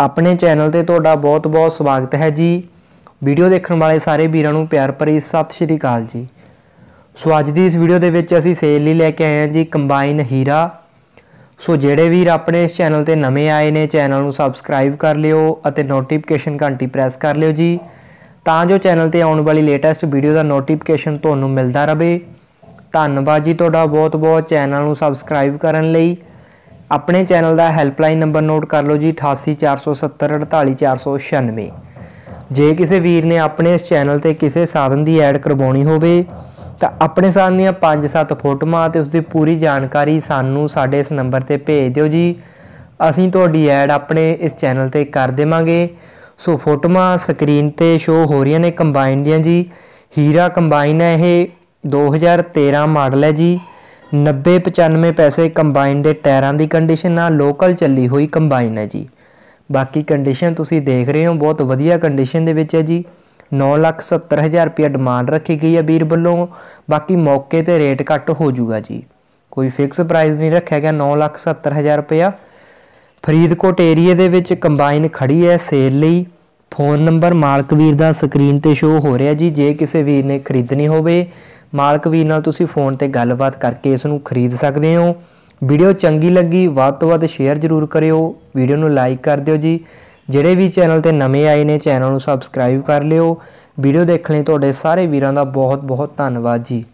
ਆਪਣੇ ਚੈਨਲ ਤੇ ਤੁਹਾਡਾ ਬਹੁਤ-ਬਹੁਤ ਸਵਾਗਤ ਹੈ ਜੀ ਵੀਡੀਓ ਦੇਖਣ ਵਾਲੇ ਸਾਰੇ ਵੀਰਾਂ ਨੂੰ ਪਿਆਰ ਭਰੀ ਸਤਿ ਸ਼੍ਰੀ ਅਕਾਲ ਜੀ ਸੋ ਅੱਜ ਦੀ ਇਸ ਵੀਡੀਓ ਦੇ ਵਿੱਚ ਅਸੀਂ ਸੇਲ ਲਈ ਲੈ ਕੇ ਆਏ ਹਾਂ ਜੀ ਕੰਬਾਈਨ ਹੀਰਾ ਸੋ ਜਿਹੜੇ ਵੀਰ ਆਪਣੇ ਇਸ ਚੈਨਲ ਤੇ ਨਵੇਂ ਆਏ ਨੇ ਚੈਨਲ ਨੂੰ ਸਬਸਕ੍ਰਾਈਬ ਕਰ ਲਿਓ ਅਤੇ ਨੋਟੀਫਿਕੇਸ਼ਨ ਘੰਟੀ ਪ੍ਰੈਸ ਕਰ ਲਿਓ ਜੀ ਤਾਂ ਜੋ ਚੈਨਲ ਤੇ ਆਉਣ ਵਾਲੀ ਲੇਟੈਸਟ ਵੀਡੀਓ ਦਾ ਨੋਟੀਫਿਕੇਸ਼ਨ ਤੁਹਾਨੂੰ ਮਿਲਦਾ ਰਹੇ ਧੰਨਵਾਦ ਜੀ ਤੁਹਾਡਾ ਬਹੁਤ-ਬਹੁਤ ਚੈਨਲ ਨੂੰ ਸਬਸਕ੍ਰਾਈਬ ਕਰਨ ਲਈ ਆਪਣੇ ਚੈਨਲ ਦਾ ਹੈਲਪਲਾਈਨ ਨੰਬਰ ਨੋਟ ਕਰ ਲਓ ਜੀ 8847748496 ਜੇ ਕਿਸੇ ਵੀਰ ਨੇ ਆਪਣੇ ਇਸ ਚੈਨਲ ਤੇ ਕਿਸੇ ਸਾਧਨ ਦੀ ਐਡ ਕਰਵਾਉਣੀ ਹੋਵੇ ਤਾਂ ਆਪਣੇ ਸਾਧਨ ਦੀਆਂ 5-7 ਫੋਟੋਆਂ ਤੇ ਉਸ ਦੀ ਪੂਰੀ ਜਾਣਕਾਰੀ ਸਾਨੂੰ ਸਾਡੇ ਇਸ ਨੰਬਰ ਤੇ ਭੇਜ ਦਿਓ ਜੀ ਅਸੀਂ ਤੁਹਾਡੀ ਐਡ ਆਪਣੇ ਇਸ ਚੈਨਲ ਤੇ ਕਰ ਦੇਵਾਂਗੇ ਸੋ ਫੋਟੋਆਂ ਸਕਰੀਨ ਤੇ ਸ਼ੋ ਹੋ ਰਹੀਆਂ ਨੇ ਕੰਬਾਈਨ ਦੀਆਂ ਜੀ ਹੀਰਾ ਕੰਬਾਈਨ ਹੈ ਇਹ 2013 ਮਾਡਲ ਹੈ ਜੀ 90-95 ਪੈਸੇ ਕੰਬਾਈਨ ਦੇ ਟਾਇਰਾਂ ਦੀ ਕੰਡੀਸ਼ਨ ਨਾਲ ਲੋਕਲ ਚੱਲੀ ਹੋਈ ਕੰਬਾਈਨ ਹੈ ਜੀ ਬਾਕੀ ਕੰਡੀਸ਼ਨ ਤੁਸੀਂ ਦੇਖ ਰਹੇ ਹੋ ਬਹੁਤ ਵਧੀਆ ਕੰਡੀਸ਼ਨ ਦੇ ਵਿੱਚ ਹੈ ਜੀ 970000 ਰੁਪਏ ਡਿਮਾਂਡ ਰੱਖੀ ਗਈ ਹੈ ਵੀਰ ਵੱਲੋਂ ਬਾਕੀ ਮੌਕੇ ਤੇ ਰੇਟ ਘੱਟ ਹੋ ਜਾਊਗਾ ਜੀ ਕੋਈ ਫਿਕਸ ਪ੍ਰਾਈਸ ਨਹੀਂ ਰੱਖਿਆ ਗਿਆ 970000 ਰੁਪਏ ਫਰੀਦਕੋਟ ਏਰੀਆ ਦੇ ਵਿੱਚ ਕੰਬਾਈਨ ਖੜੀ ਹੈ ਸੇਲ ਲਈ ਫੋਨ ਨੰਬਰ ਮਾਲਕ ਵੀਰ ਦਾ ਸਕਰੀਨ ਤੇ ਸ਼ੋ ਹੋ ਰਿਹਾ ਜੀ ਜੇ ਕਿਸੇ ਵੀਰ ਨੇ ਖਰੀਦਣੀ ਹੋਵੇ ਮਾਲਕ ਵੀਰ ਨਾਲ ਤੁਸੀਂ ਫੋਨ ਤੇ ਗੱਲਬਾਤ ਕਰਕੇ ਇਸ ਨੂੰ ਖਰੀਦ ਸਕਦੇ ਹੋ ਵੀਡੀਓ ਚੰਗੀ ਲੱਗੀ ਵੱਧ ਤੋਂ ਵੱਧ ਸ਼ੇਅਰ ਜ਼ਰੂਰ ਕਰਿਓ ਵੀਡੀਓ ਨੂੰ ਲਾਈਕ ਕਰ ਦਿਓ ਜੀ ਜਿਹੜੇ ਵੀ ਚੈਨਲ ਤੇ ਨਵੇਂ ਆਏ ਨੇ ਚੈਨਲ ਨੂੰ ਸਬਸਕ੍ਰਾਈਬ ਕਰ ਲਿਓ ਵੀਡੀਓ ਦੇਖਣ ਲਈ ਤੁਹਾਡੇ ਸਾਰੇ ਵੀਰਾਂ ਦਾ ਬਹੁਤ ਬਹੁਤ ਧੰਨਵਾਦ ਜੀ